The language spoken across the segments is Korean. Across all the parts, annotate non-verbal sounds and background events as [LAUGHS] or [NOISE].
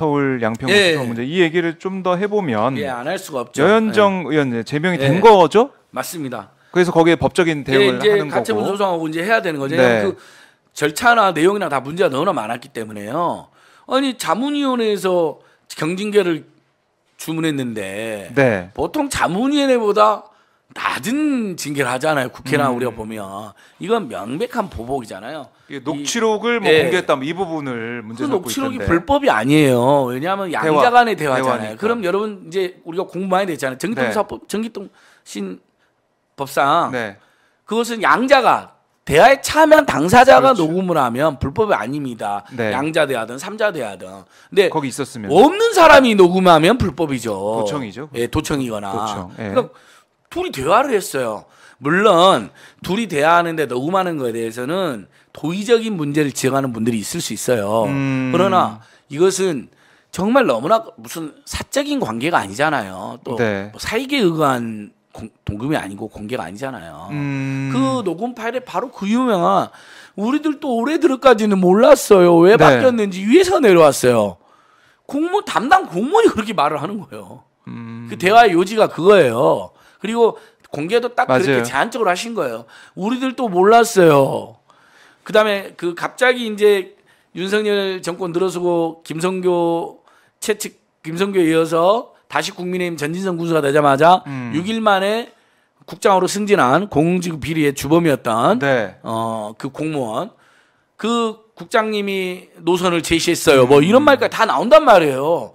서울 양평구 청 예. 문제 이 얘기를 좀 더 해보면 예, 안 할 수가 없죠. 여현정 예. 의원 제명이 예. 된 거죠? 맞습니다. 그래서 거기에 법적인 예, 대응을 이제 하는 가처분 소송하고 이제 해야 되는 거죠. 네. 그 절차나 내용이나 다 문제가 너무나 많았기 때문에요. 아니 자문위원회에서 경징계를 주문했는데 네. 보통 자문위원회보다 낮은 징계를 하잖아요. 국회나 음. 우리가 보면 이건 명백한 보복이잖아요. 예, 녹취록을 뭐 네. 공개했다면 이 부분을 문제 삼고 녹취록이 있던데. 불법이 아니에요. 왜냐하면 양자 간의 대화, 잖아요 대화니까. 그럼 여러분 이제 우리가 공부 많이 되잖아요. 전기통신법 네. 전기통신 법상 네. 그것은 양자가 대화에 참여한 당사자가 그렇죠. 녹음을 하면 불법이 아닙니다. 네. 양자 대화든 삼자 대화든. 근데 거기 있었으면 없는 사람이 녹음하면 불법이죠. 도청이죠. 예, 도청이거나. 도청. 예. 그러니까 둘이 대화를 했어요. 물론 둘이 대화하는데 녹음하는 거에 대해서는 고의적인 문제를 지적하는 분들이 있을 수 있어요. 음. 그러나 이것은 정말 너무나 무슨 사적인 관계가 아니잖아요. 또 네. 뭐 사익에 의한 동금이 아니고 공개가 아니잖아요. 음. 그 녹음 파일에 바로 그 유명한 우리들도 올해 들까지는 어 몰랐어요. 왜 네. 바뀌었는지 위에서 내려왔어요. 공무 담당 공무원이 그렇게 말을 하는 거예요. 음. 그 대화의 요지가 그거예요. 그리고 공개도 딱 맞아요. 그렇게 제한적으로 하신 거예요. 우리들도 몰랐어요. 그 다음에 그 갑자기 이제 윤석열 정권 들어서고 김성교 채측 김성교에 이어서 다시 국민의힘 전진성 군수가 되자마자 음. 6일 만에 국장으로 승진한 공직 비리의 주범이었던 네. 어그 공무원 그 국장님이 노선을 제시했어요. 뭐 이런 음. 말까지 다 나온단 말이에요.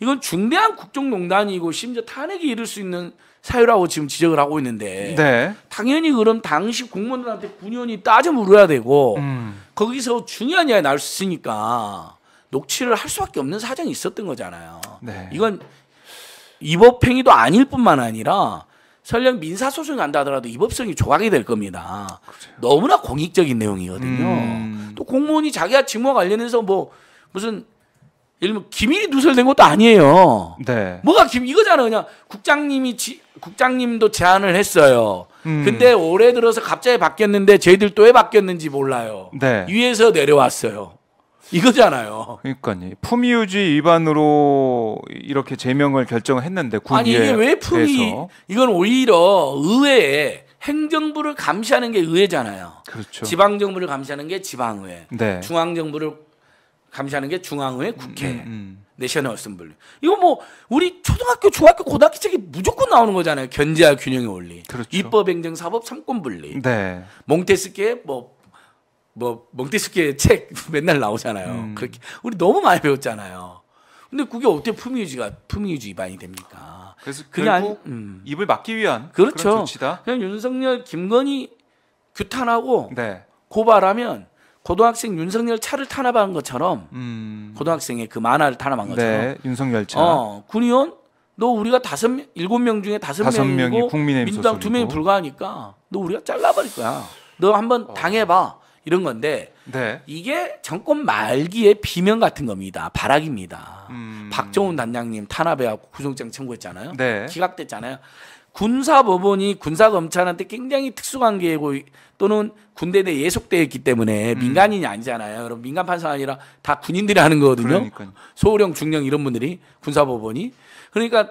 이건 중대한 국정농단이고 심지어 탄핵이 이를 수 있는 사유라고 지금 지적을 하고 있는데 네. 당연히 그럼 당시 공무원들한테 군의원이 따져 물어야 되고 음. 거기서 중요한 이야기 나올 수 있으니까 녹취를 할 수밖에 없는 사정이 있었던 거잖아요. 네. 이건 입법행위도 아닐 뿐만 아니라 설령 민사소송이 간다 하더라도 입법성이 조각이 될 겁니다. 그래요. 그렇죠. 너무나 공익적인 내용이거든요. 음. 또 공무원이 자기가 직무와 관련해서 뭐 무슨 예를 들면 기밀이 누설된 것도 아니에요. 네. 뭐가 김 이거잖아 요 그냥 국장님이 지, 국장님도 제안을 했어요. 음. 근데 올해 들어서 갑자기 바뀌었는데 저희들 또 왜 바뀌었는지 몰라요. 네. 위에서 내려왔어요. 이거잖아요. 그러니까요. 품위유지 위반으로 이렇게 제명을 결정했는데 군 아니 이게 왜 품위? 해서 이건 오히려 의회에 행정부를 감시하는 게 의회잖아요. 그렇죠. 지방 정부를 감시하는 게 지방의회. 네. 중앙 정부를 감시하는 게중앙의 국회 음, 음. 내셔널 음. 어셈블리 네, 이거 뭐 우리 초등학교 중학교 고등학교 책이 무조건 나오는 거잖아요 견제와 균형의 원리 그렇죠. 입법 행정 사법 삼권 분리 네. 몽테스키의 뭐뭐 뭐, 몽테스키의 책 [LAUGHS] 맨날 나오잖아요 음. 그렇게 우리 너무 많이 배웠잖아요 근데 그게 어떻게 품위유지가 품위유지 위반이 됩니까 그래서 그냥 음. 입을 막기 위한 그렇죠. 그런 조치다 그냥 윤석열 김건희 규탄하고 네. 고발하면 고등학생 윤석열 차를 탄압한 것처럼 음. 고등학생의 그 만화를 탄압한 네, 것처럼 네, 윤석열 차. 어, 군의원 너 우리가 다섯 일곱 명 중에 다섯 명이고 민주당 두 명이 불과하니까 너 우리가 잘라버릴 거야. 너 한번 어. 당해봐 이런 건데 네. 이게 정권 말기의 비명 같은 겁니다. 발악입니다. 음. 박정훈 단장님 탄압해갖고 구속장 청구했잖아요. 네. 기각됐잖아요. 군사법원이 군사검찰한테 굉장히 특수관계고 또는 군대 내예속되어 있기 때문에 음. 민간인이 아니잖아요. 그럼 민간 판사가 아니라 다 군인들이 하는 거거든요. 소령, 중령 이런 분들이 군사법원이 그러니까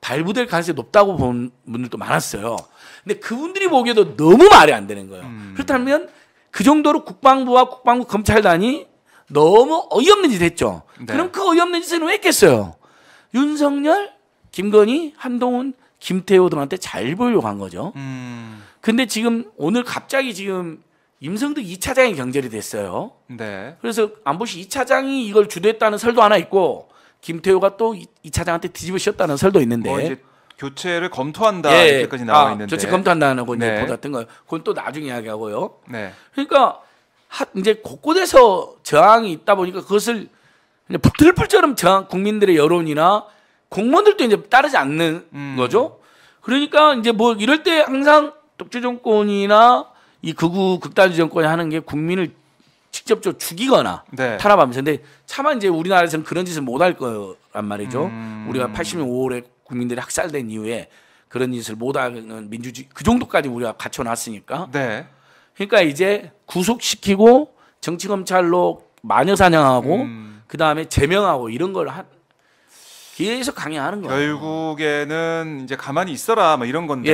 발부될 가능성이 높다고 본 분들도 많았어요. 근데 그분들이 보기에도 너무 말이 안 되는 거예요. 음. 그렇다면 그 정도로 국방부와 국방부 검찰단이 너무 어이없는 짓 했죠. 네. 그럼 그 어이없는 짓은왜 했겠어요? 윤석열, 김건희, 한동훈 김태호 들한테잘 보려고 한 거죠. 음. 근데 지금 오늘 갑자기 지금 임성득 이차장이 경절이 됐어요. 네. 그래서 안보시 이차장이 이걸 주도했다는 설도 하나 있고 김태호가 또 이차장한테 뒤집어 씌웠다는 설도 있는데 어, 교체를 검토한다 예. 이렇게까지 나와 아, 있는데 교체 검토한다는 거 네. 제 보다던 거예요 그건 또 나중에 이야기하고요. 네. 그러니까 하, 이제 곳곳에서 저항이 있다 보니까 그것을 붙들풀처럼 저항 국민들의 여론이나 공무원들도 이제 따르지 않는 음. 거죠. 그러니까 이제 뭐 이럴 때 항상 독재 정권이나 이 극우 극단주의 정권이 하는 게 국민을 직접적 으로 죽이거나 네. 탄압하면서 근데 차마 이제 우리나라에서는 그런 짓을 못할 거란 말이죠. 음. 우리가 80년 5월에 국민들이 학살된 이후에 그런 짓을 못하는 민주주의 그 정도까지 우리가 갖춰놨으니까. 네. 그러니까 이제 구속시키고 정치 검찰로 마녀 사냥하고 음. 그 다음에 제명하고 이런 걸 한, 계속 강요하는 거예요. 결국에는 이제 가만히 있어라 뭐 이런 건데.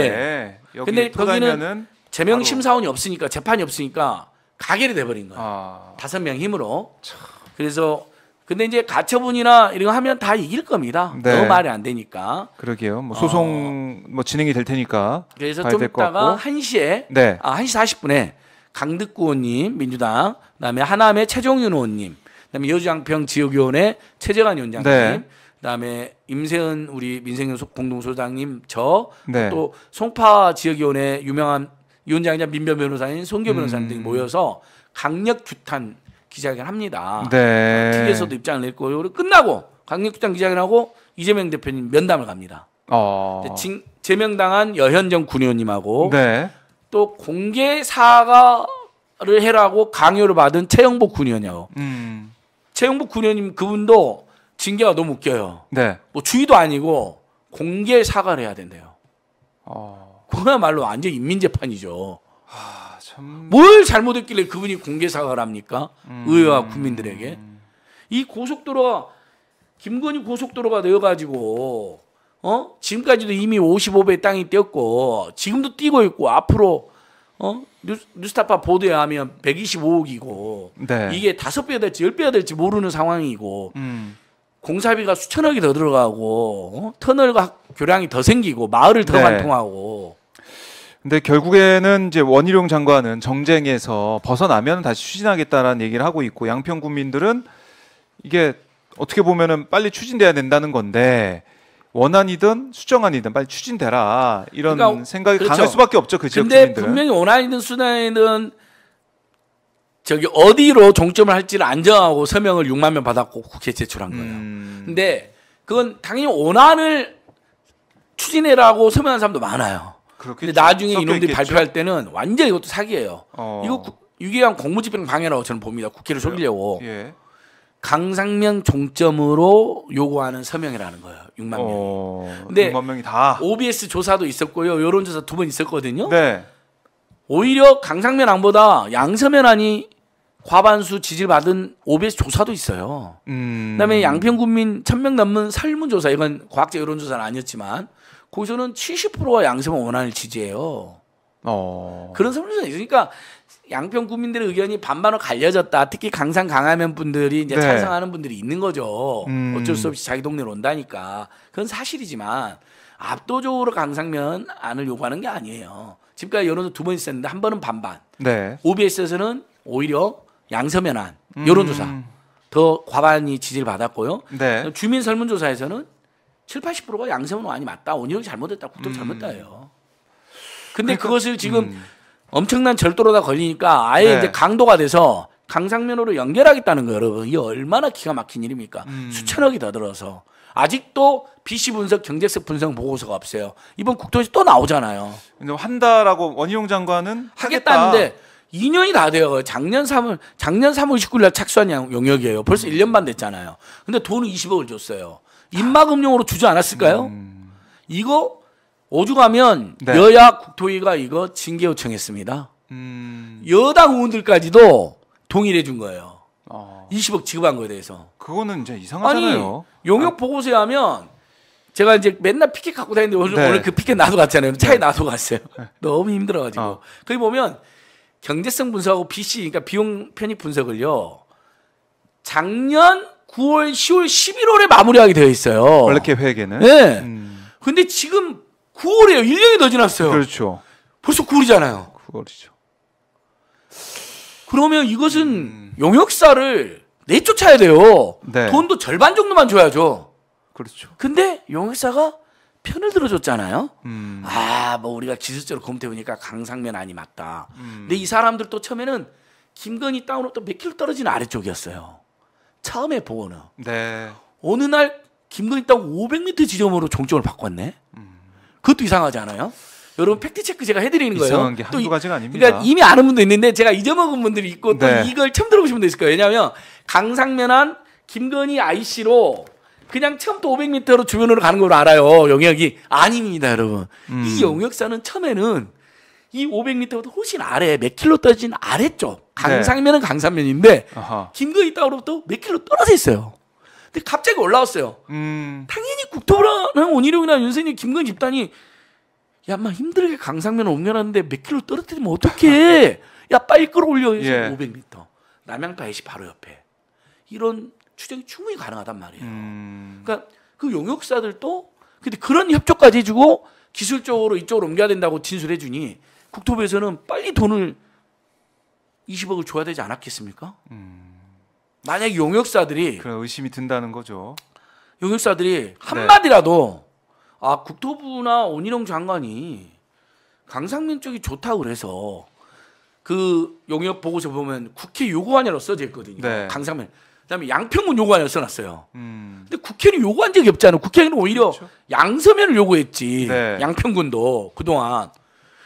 예. 여기 근데 거기는 제명 심사원이 없으니까 재판이 없으니까 가결이 돼버린 거예요. 아. 다섯 아. 명 힘으로. 참. 그래서 근데 이제 가처분이나 이런 거 하면 다 이길 겁니다. 네. 너무 말이 안 되니까. 그러게요. 뭐 소송 어. 뭐 진행이 될 테니까. 그래서 좀 있다가 1시에 네. 아, 1시 40분에 강득구 의원님 민주당 그다음에 하남의 최종윤 의원님 그다음에 여주양평 지역위원회 최재관 위원장님 네. 그다음에 임세은 우리 민생연 속 공동소장님 저또 네. 송파 지역위원회 유명한 위원장이자 민변 변호사인 송교 변호사님 음. 등이 모여서 강력 규탄 기자회견 합니다. 네. t 에서도 입장을 냈고 그리고 끝나고 강력 규탄 기자회견하고 이재명 대표님 면담을 갑니다. 어. 아. 진, 제명당한 여현정 군의원님하고 네. 또 공개 사과를 해라고 강요를 받은 최영복 군의원이요. 음. 최영복 군의원님 그분도 징계가 너무 웃겨요. 네. 뭐 주의도 아니고 공개 사과를 해야 된대요. 어. 그거야말로 완전 인민재판이죠. 아, 참... 뭘 잘못했길래 그분이 공개 사과를 합니까? 음... 의회와 국민들에게. 이 고속도로가 김건희 고속도로가 되어 가지고 어? 지금까지도 이미 55배 땅이 뛰었고 지금도 뛰고 있고 앞으로 어? 뉴스, 타파 보도에 하면 125억이고 네. 이게 다섯 배가 될지 열배가 될지 모르는 상황이고 음. 공사비가 수천억이 더 들어가고 어? 터널과 교량이 더 생기고 마을을 더 네. 관통하고 근데 결국에는 이제 원희룡 장관은 정쟁에서 벗어나면 다시 추진하겠다라는 얘기를 하고 있고 양평 군민들은 이게 어떻게 보면은 빨리 추진돼야 된다는 건데 원안이든 수정안이든 빨리 추진되라 이런 그러니까, 생각이 그렇죠. 강할 수밖에 없죠 그 지역 근데 국민들은. 분명히 원안이든 수정안이든 저기 어디로 종점을 할지를 안정하고 서명을 6만 명 받았고 국회 제출한 거예요. 음. 근데 그건 당연히 원안을 추진해라고 서명한 사람도 많아요. 그렇 근데 나중에 이놈들이 있겠죠. 발표할 때는 완전 이것도 사기예요. 어. 이거 유기한 공무집행 방해라고 저는 봅니다. 국회를 그래 속이려고. 예. 강상명 종점으로 요구하는 서명이라는 거예요. 6만 명 어, 근데 6만 명이 다. OBS 조사도 있었고요. 여론조사 두 번 있었거든요. 네. 오히려 강상면 안보다 양서면 안이 과반수 지지를 받은 OBS 조사도 있어요. 음. 그다음에 양평군민 1000명 넘는 설문조사 이건 과학적 여론조사는 아니었지만 거기서는 70%가 양세형 원안을 지지해요. 어. 그런 설문조사 있으니까 양평 국민들의 의견이 반반으로 갈려졌다. 특히 강상강하면 분들이 이제 네. 찬성하는 분들이 있는 거죠. 음. 어쩔 수 없이 자기 동네로 온다니까. 그건 사실이지만 압도적으로 강상면 안을 요구하는 게 아니에요. 지금까지 여론조사 두 번 있었는데 한 번은 반반. 네. OBS에서는 오히려 양서면안 여론조사 음. 더 과반이 지지를 받았고요. 네. 주민 설문조사에서는 7, 80%가 양세형 안이 맞다. 원희룡이 잘못했다. 국정 음. 잘못다예요. 근데 그 그것을 지금 음. 엄청난 절도로다 걸리니까 아예 네. 이제 강도가 돼서 강상면으로 연결하겠다는 거 여러분 이게 얼마나 기가 막힌 일입니까? 음. 수천억이 더 들어서 아직도 BC 분석 경제적 분석 보고서가 없어요. 이번 국토에서 또 나오잖아요. 근데 한다라고 원희룡 장관은 하겠다는데 2년이 다 돼요. 작년 3월, 작년 3월 19일 날 착수한 용역이에요 벌써 1년 음. 반 됐잖아요. 근데 돈은 20억을 줬어요. 입막음용으로 주지 않았을까요? 음. 이거 오죽하면 네. 여야 국토위가 이거 징계 요청했습니다. 음. 여당 의원들까지도 동의해 를준 거예요. 어. 아. 20억 지급한 거에 대해서. 그거는 이제 이상하잖아요. 아니, 용역 아. 보고서에 하면 제가 이제 맨날 피켓 갖고 다니는데 오늘, 네. 오늘 그 피켓 나도 갔잖아요. 차에 네. 나도 갔어요. 네. 너무 힘들어가지고. 어. 거기 보면 경제성 분석하고 BC, 그러니까 비용 편입 분석을요. 작년 9월, 10월, 11월에 마무리하게 되어 있어요. 원래 계획에는. 네. 예. 음. 근데 지금 9월이에요. 1년이 더 지났어요. 그렇죠. 벌써 9월이잖아요. 9월이죠. 그러면 이것은 음. 용역사를 내쫓아야 돼요. 네. 돈도 절반 정도만 줘야죠. 그렇죠. 근데 용역사가 편을 들어줬잖아요. 음. 아, 뭐 우리가 기술적으로 검토해보니까 강상면 아니 맞다. 음. 근데 이 사람들 또 처음에는 김건희 땅으로 또 몇 킬로 떨어진 아래쪽이었어요. 처음에 보고는. 네. 어느 날 김건희 땅 500m 지점으로 종점을 바꿨네. 음. 그것도 이상하지 않아요? 여러분 음. 팩트 체크 제가 해드리는 거예요. 이상한 게 한두 가지가 아닙니다. 그러니까 이미 아는 분도 있는데 제가 잊어먹은 분들이 있고 네. 또 이걸 처음 들어보신 분도 있을 거예요. 왜냐하면 강상면한 김건희 IC로 그냥 처음부터 500m로 주변으로 가는 걸 알아요. 영역이 아닙니다, 여러분. 음. 이 영역사는 처음에는 이 500m보다 훨씬 아래 몇 킬로 떨어진 아래쪽 강상면은 네. 강산면인데 김거있다으로부터몇 킬로 떨어져 있어요. 근데 갑자기 올라왔어요. 음. 당연히 국토부랑 온일용이나 윤선이 김건 집단이 야, 막 힘들게 강상면 을 옮겨놨는데 몇 킬로 떨어뜨리면 어떡해. [LAUGHS] 야, 빨리 끌어올려. 해 예. 500m. 남양도 IC 바로 옆에. 이런 추정이 충분히 가능하단 말이에요. 음. 그러니까 그 용역사들도 근데 그런 협조까지 주고 기술적으로 이쪽으로 옮겨야 된다고 진술해주니 국토부에서는 빨리 돈을 20억을 줘야 되지 않았겠습니까? 음. 만약 용역사들이 그런 의심이 든다는 거죠. 용역사들이 네. 한마디라도 네. 아 국토부나 온희룡 장관이 강상민 쪽이 좋다고 그래서 그 용역 보고서 보면 국회 요구안이라고 써져 있거든요. 네. 강상민 그다음에 양평군 요구안을 써놨어요. 음. 근데 국회는 요구한 적이 없잖아요. 국회는 오히려 그렇죠. 양서면을 요구했지. 네. 양평군도 그동안.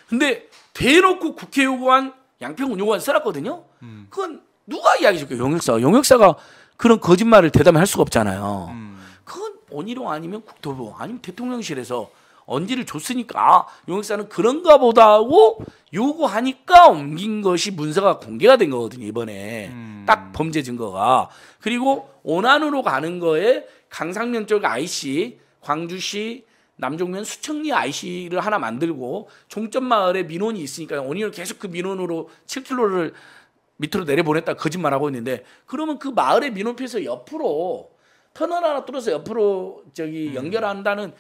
근데 대놓고 국회 요구한 양평군 요구안 써놨거든요. 음. 그건 누가 이야기해줄까요? 용역사가. 용역사가 그런 거짓말을 대담할 수가 없잖아요. 음. 그건 원희룡 아니면 국토부 아니면 대통령실에서 언지를 줬으니까 아, 용역사는 그런가 보다 하고 요구하니까 옮긴 것이 문서가 공개가 된 거거든요 이번에 음. 딱 범죄 증거가 그리고 오안으로 가는 거에 강상면 쪽 IC 광주시 남종면 수청리 IC를 하나 만들고 종점 마을에 민원이 있으니까 원인을 계속 그 민원으로 7킬로를 밑으로 내려보냈다 거짓말하고 있는데 그러면 그 마을의 민원표에서 옆으로 터널 하나 뚫어서 옆으로 저기 음. 연결한다는 음.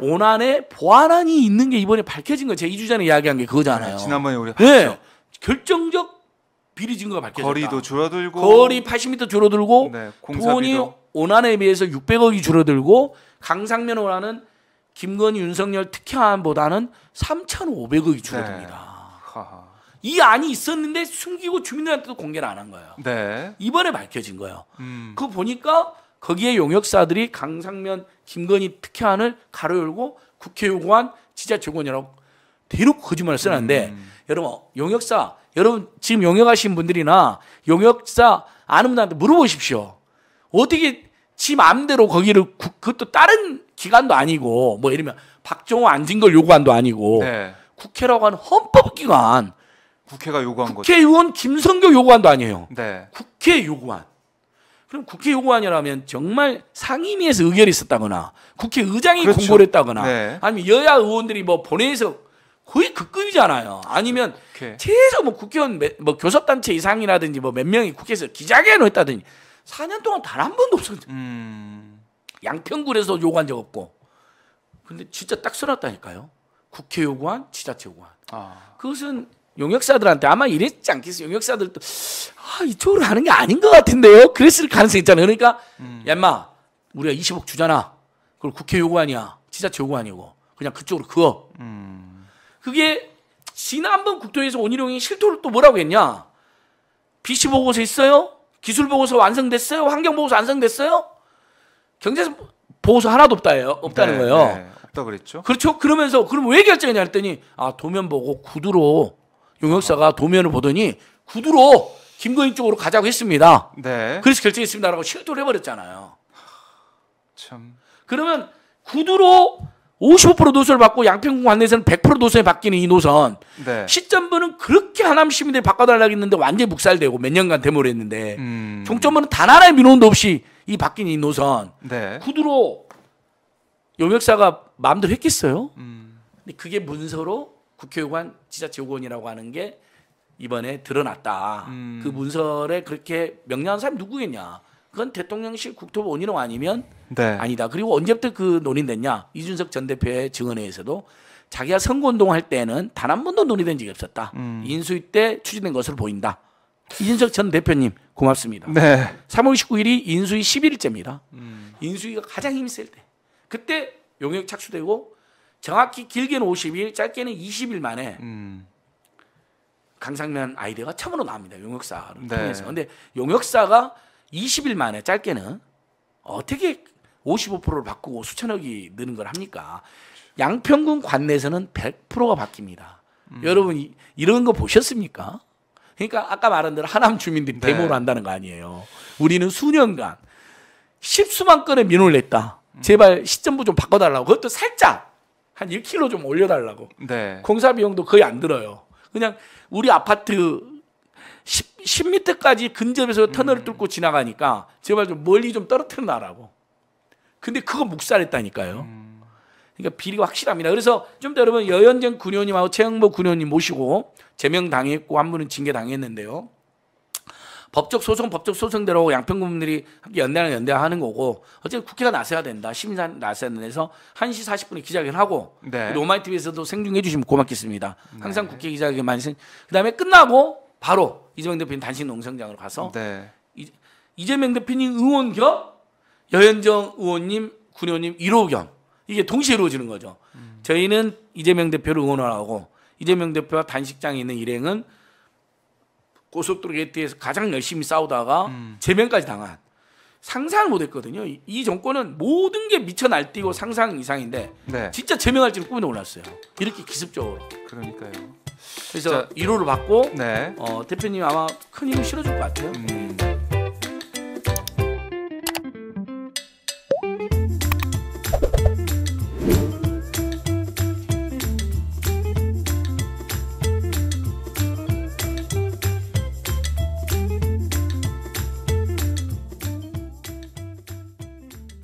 온안에 보안안이 있는 게 이번에 밝혀진 거예요. 제가 2주 전에 이야기한 게 그거잖아요. 아, 지난번에 우리 네. 결정적 비리 증거가 밝혀졌다. 거리도 줄어들고 거리 80m 줄어들고 네, 돈이 오난에 비해서 600억이 줄어들고 강상면 오난은 김건희 윤석열 특혜안보다는 3,500억이 줄어듭니다. 네. 이 안이 있었는데 숨기고 주민들한테도 공개를 안 한 거예요. 네. 이번에 밝혀진 거예요. 음. 그 보니까 거기에 용역사들이 강상면 김건희 특혜안을 가로 열고 국회 요구한 지자체권이라고 대놓고 거짓말을 쓰는데 음, 음. 여러분 용역사 여러분 지금 용역하신 분들이나 용역사 아는 분한테 물어보십시오. 어떻게 지 마음대로 거기를 구, 그것도 다른 기관도 아니고 뭐 이러면 박정호 앉은 걸요구한도 아니고 네. 국회라고 하는 헌법기관 국회가 요구한 국회의원 거죠. 김성교 요구안도 아니에요. 네. 국회 요구안 그럼 국회 요구안이라면 정말 상임위에서 의결이 있었다거나 국회의장이 그렇죠. 공고를 했다거나 네. 아니면 여야 의원들이 뭐 본회의에서 거의 급급이잖아요 아니면 오케이. 최소 뭐 국회의원 매, 뭐 교섭단체 이상이라든지 뭐 몇 명이 국회에서 기자회견을 했다든지 4년 동안 단 한 번도 없었죠. 음... 양평구에서 요구한 적 없고. 근데 진짜 딱 써놨다니까요. 국회 요구안, 지자체 요구안. 아... 그것은 용역사들한테 아마 이랬지 않겠어요. 용역사들도 아, 이쪽으로 가는 게 아닌 것 같은데요. 그랬을 가능성이 있잖아요. 그러니까 음. 야 인마 우리가 20억 주잖아. 그걸 국회 요구 아니야. 지자체 요구 아니고 그냥 그쪽으로 그어. 음. 그게 지난번 국토에서 원희룡이 실토를 또 뭐라고 했냐. 비 c 보고서 있어요? 기술 보고서 완성됐어요? 환경 보고서 완성됐어요? 경제 보고서 하나도 없다예요. 없다는 네, 거예요. 네, 없다 그랬죠. 그렇죠. 그러면서 그럼 왜결정했냐 했더니 아 도면 보고 구두로 용역사가 도면을 보더니 구두로 김건희 쪽으로 가자고 했습니다. 네. 그래서 결정했습니다라고 실토를 해버렸잖아요. 참. 그러면 구두로 55% 노선을 받고 양평공 관내에서는 100% 노선이 바뀌는 이 노선. 네. 시점부는 그렇게 하남 시민들이 바꿔달라고 했는데 완전히 묵살되고 몇 년간 데모를 했는데 음. 종점부는 단 하나의 민원도 없이 이 바뀐 이 노선. 네. 구두로 용역사가 마음대로 했겠어요? 음. 근데 그게 문서로 국회의원, 지자체 의원이라고 하는 게 이번에 드러났다. 음. 그 문서에 그렇게 명령한 사람이 누구겠냐? 그건 대통령실 국토부 원희룡 아니면 네. 아니다. 그리고 언제부터 그 논의됐냐? 이준석 전 대표의 증언회에서도 자기가 선거운동 할 때는 단 한 번도 논의된 적이 없었다. 음. 인수위 때 추진된 것으로 보인다. 이준석 전 대표님 고맙습니다. 네. 3월 19일이 인수위 11일째입니다. 음. 인수위가 가장 힘이 셀 때. 그때 용역 착수되고 정확히 길게는 50일, 짧게는 20일 만에 음. 강상면 아이디어가 처음으로 나옵니다. 용역사를 네. 통해서. 근데 용역사가 20일 만에 짧게는 어떻게 55%를 바꾸고 수천억이 느는 걸 합니까? 양평군 관내에서는 100%가 바뀝니다. 음. 여러분 이런 거 보셨습니까? 그러니까 아까 말한 대로 하남 주민들이 네. 데모를 한다는 거 아니에요. 우리는 수년간 십수만 건의 민원을 냈다. 음. 제발 시점부 좀 바꿔달라고. 그것도 살짝 한 1kg 좀 올려달라고. 네. 공사 비용도 거의 안 들어요. 그냥 우리 아파트 10, 10m까지 근접해서 터널을 음. 뚫고 음. 지나가니까 제발 좀 멀리 좀 떨어뜨려 놔라고. 근데 그거 묵살했다니까요. 음. 그러니까 비리가 확실합니다. 그래서 좀 더 여러분 여연정 군의원님하고 최영보 군의원님 모시고 제명 당했고 한 분은 징계 당했는데요. 법적 소송, 법적 소송대로 양평군들이 함께 연대하는 연대하는 거고 어쨌든 국회가 나서야 된다. 시민사 나서야 된다해서 1시 40분에 기자회견하고 네. 우마이 TV에서도 생중해 주시면 고맙겠습니다. 네. 항상 네. 국회 기자회견 많이 생. 그다음에 끝나고 바로 이재명 대표님 단식 농성장으로 가서 네. 이, 이재명 대표님 의원 겸 여현정 의원님, 군 의원님 1호 겸 이게 동시에 이루어지는 거죠. 음. 저희는 이재명 대표를 응원하고 이재명 대표와 단식장에 있는 일행은 고속도로 게이트에서 가장 열심히 싸우다가 음. 제명까지 당한 상상을 못했거든요. 이, 정권은 모든 게 미쳐 날뛰고 상상 이상인데 네. 진짜 제명할지 는 꿈에도 몰랐어요. 이렇게 기습적으로. 그러니까요. 그래서 1호를 받고 네. 어, 대표님 아마 큰 힘을 실어줄 것 같아요. 음.